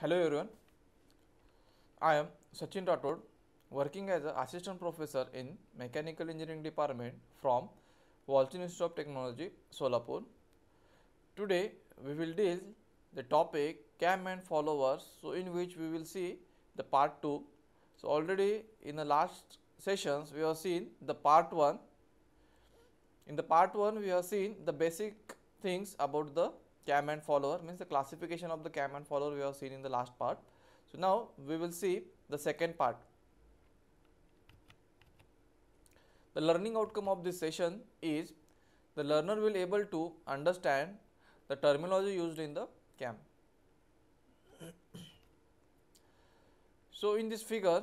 Hello everyone. I am Sachin Rathod working as an assistant professor in mechanical engineering department from Walchin Institute of Technology, Solapur. Today we will deal the topic cam and followers so in which we will see the part 2. So already in the last sessions we have seen the part 1. In the part 1 we have seen the basic things about the cam and follower means the classification of the cam and follower we have seen in the last part. So, now we will see the second part. The learning outcome of this session is the learner will able to understand the terminology used in the CAM. so, in this figure,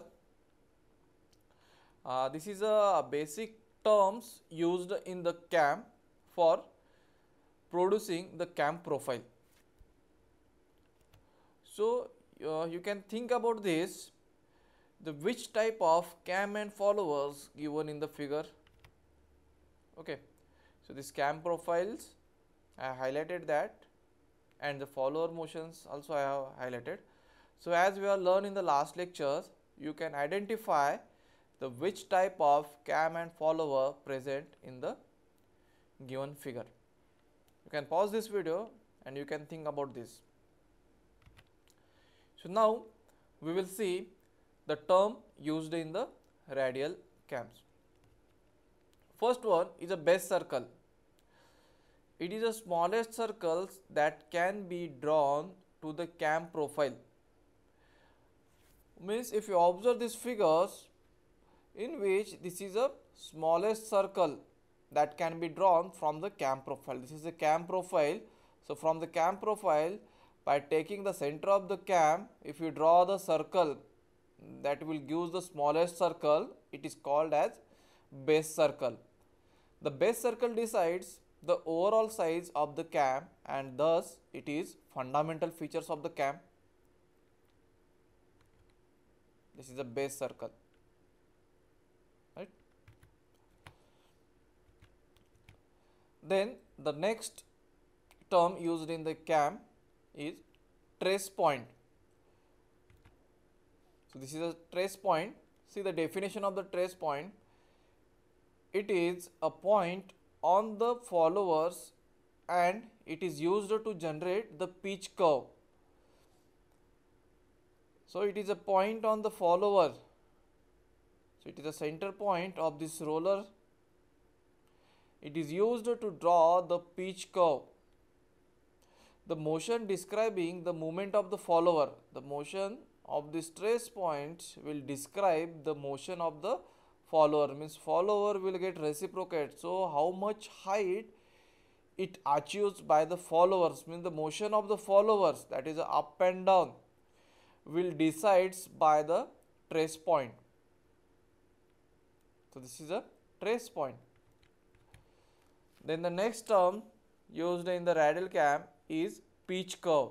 uh, this is a basic terms used in the CAM for producing the CAM profile. So, uh, you can think about this the which type of cam and followers given in the figure okay so this cam profiles I highlighted that and the follower motions also I have highlighted so as we have learned in the last lectures you can identify the which type of cam and follower present in the given figure you can pause this video and you can think about this. So now we will see the term used in the radial cams. First one is a base circle. It is the smallest circles that can be drawn to the cam profile. Means if you observe these figures in which this is a smallest circle that can be drawn from the cam profile. This is the cam profile. So, from the cam profile by taking the center of the cam if you draw the circle that will give the smallest circle it is called as base circle. The base circle decides the overall size of the cam and thus it is fundamental features of the cam. This is the base circle. Then the next term used in the CAM is trace point. So this is a trace point. See the definition of the trace point. It is a point on the followers and it is used to generate the pitch curve. So it is a point on the follower. So it is a center point of this roller it is used to draw the pitch curve. The motion describing the movement of the follower. The motion of the stress point will describe the motion of the follower means follower will get reciprocate. So how much height it achieves by the followers means the motion of the followers that is up and down will decides by the trace point. So this is a trace point. Then the next term used in the radial cam is pitch curve.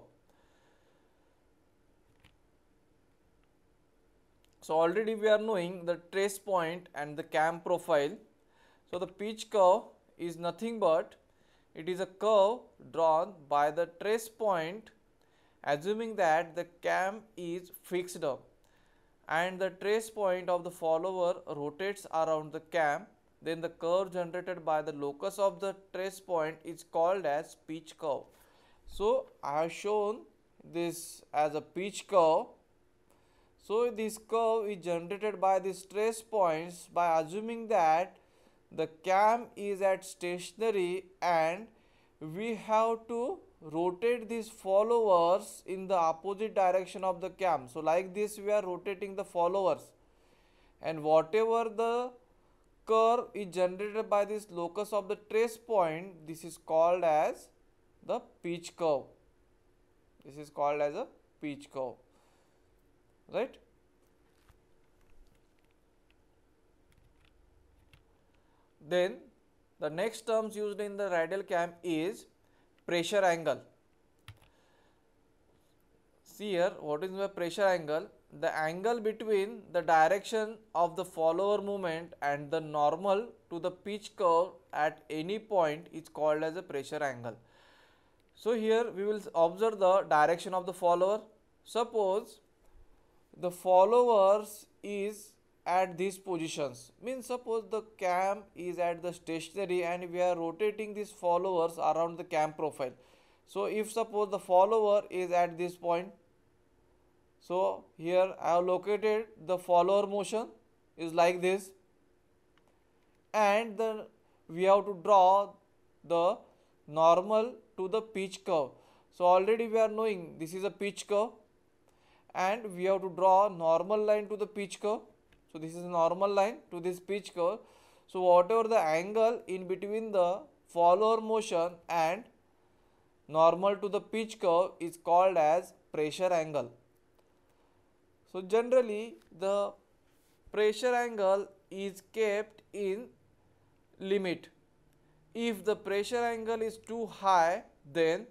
So already we are knowing the trace point and the cam profile. So the pitch curve is nothing but it is a curve drawn by the trace point assuming that the cam is fixed up and the trace point of the follower rotates around the cam then the curve generated by the locus of the trace point is called as pitch curve. So, I have shown this as a pitch curve. So, this curve is generated by these trace points by assuming that the cam is at stationary and we have to rotate these followers in the opposite direction of the cam. So, like this we are rotating the followers and whatever the curve is generated by this locus of the trace point this is called as the pitch curve this is called as a pitch curve right then the next terms used in the radial cam is pressure angle see here what is the pressure angle the angle between the direction of the follower movement and the normal to the pitch curve at any point is called as a pressure angle. So, here we will observe the direction of the follower. Suppose the followers is at these positions means suppose the cam is at the stationary and we are rotating these followers around the cam profile. So, if suppose the follower is at this point so here I have located the follower motion is like this and then we have to draw the normal to the pitch curve. So already we are knowing this is a pitch curve and we have to draw normal line to the pitch curve. So this is normal line to this pitch curve. So whatever the angle in between the follower motion and normal to the pitch curve is called as pressure angle. So generally the pressure angle is kept in limit. If the pressure angle is too high then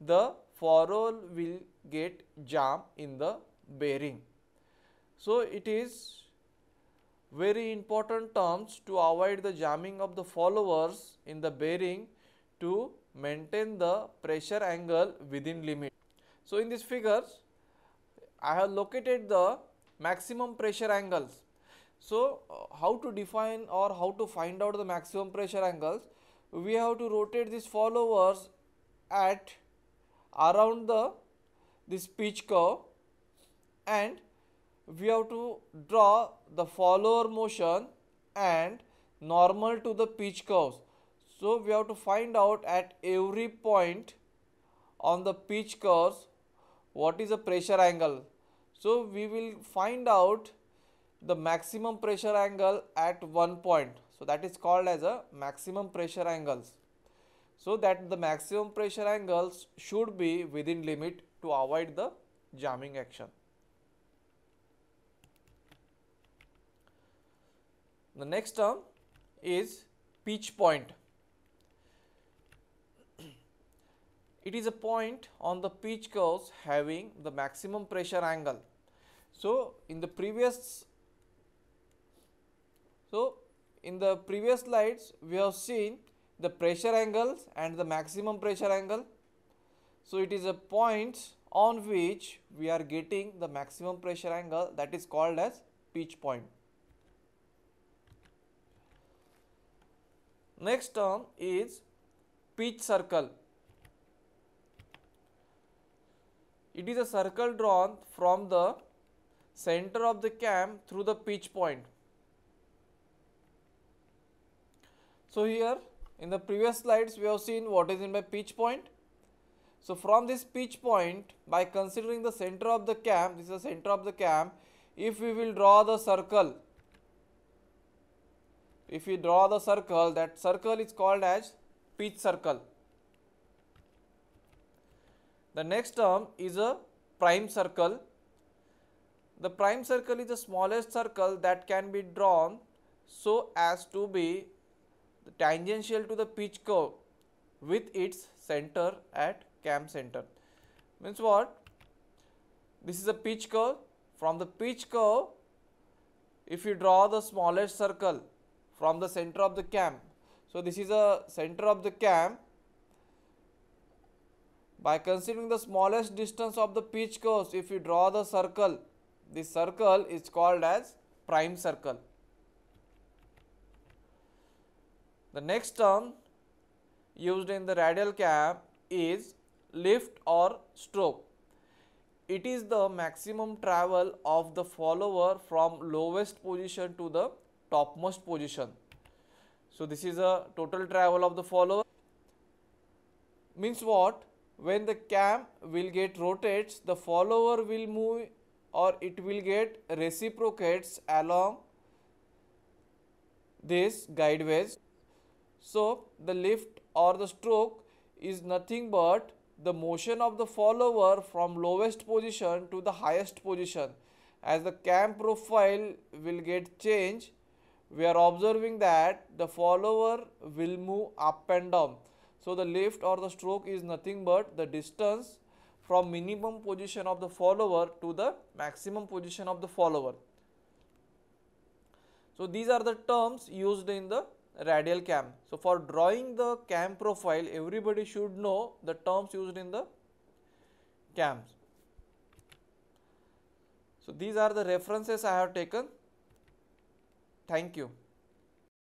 the follower will get jam in the bearing. So it is very important terms to avoid the jamming of the followers in the bearing to maintain the pressure angle within limit. So in this figures I have located the maximum pressure angles. So, uh, how to define or how to find out the maximum pressure angles? We have to rotate these followers at around the this pitch curve and we have to draw the follower motion and normal to the pitch curves. So, we have to find out at every point on the pitch curves what is the pressure angle so we will find out the maximum pressure angle at one point so that is called as a maximum pressure angles so that the maximum pressure angles should be within limit to avoid the jamming action the next term is pitch point it is a point on the pitch curves having the maximum pressure angle. So, in the previous so in the previous slides we have seen the pressure angles and the maximum pressure angle. So, it is a point on which we are getting the maximum pressure angle that is called as pitch point. Next term is pitch circle. It is a circle drawn from the center of the cam through the pitch point. So here in the previous slides we have seen what is in by pitch point. So from this pitch point by considering the center of the cam, this is the center of the cam, if we will draw the circle, if we draw the circle that circle is called as pitch circle. The next term is a prime circle. The prime circle is the smallest circle that can be drawn so as to be tangential to the pitch curve with its center at cam center. Means what? This is a pitch curve. From the pitch curve, if you draw the smallest circle from the center of the cam, so this is a center of the cam by considering the smallest distance of the pitch course, if you draw the circle, this circle is called as prime circle. The next term used in the radial cap is lift or stroke. It is the maximum travel of the follower from lowest position to the topmost position. So, this is a total travel of the follower. Means what? when the cam will get rotates the follower will move or it will get reciprocates along this guideways. So, the lift or the stroke is nothing but the motion of the follower from lowest position to the highest position. As the cam profile will get changed, we are observing that the follower will move up and down. So, the lift or the stroke is nothing but the distance from minimum position of the follower to the maximum position of the follower. So, these are the terms used in the radial cam. So, for drawing the cam profile everybody should know the terms used in the cams. So, these are the references I have taken. Thank you.